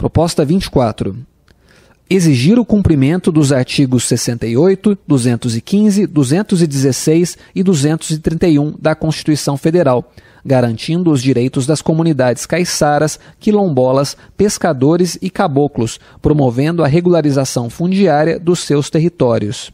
Proposta 24. Exigir o cumprimento dos artigos 68, 215, 216 e 231 da Constituição Federal, garantindo os direitos das comunidades caiçaras, quilombolas, pescadores e caboclos, promovendo a regularização fundiária dos seus territórios.